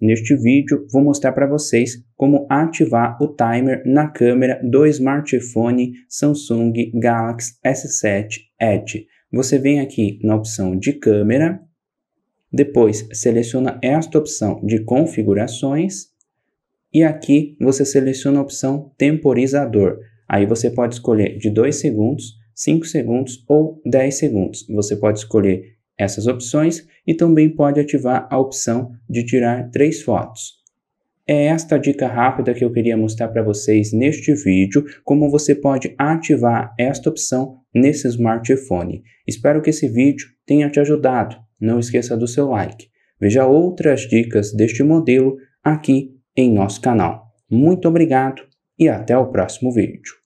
Neste vídeo, vou mostrar para vocês como ativar o timer na câmera do smartphone Samsung Galaxy S7 Edge. Você vem aqui na opção de câmera, depois seleciona esta opção de configurações e aqui você seleciona a opção temporizador. Aí você pode escolher de 2 segundos, 5 segundos ou 10 segundos. Você pode escolher essas opções e também pode ativar a opção de tirar três fotos. É esta dica rápida que eu queria mostrar para vocês neste vídeo, como você pode ativar esta opção nesse smartphone. Espero que esse vídeo tenha te ajudado. Não esqueça do seu like. Veja outras dicas deste modelo aqui em nosso canal. Muito obrigado e até o próximo vídeo.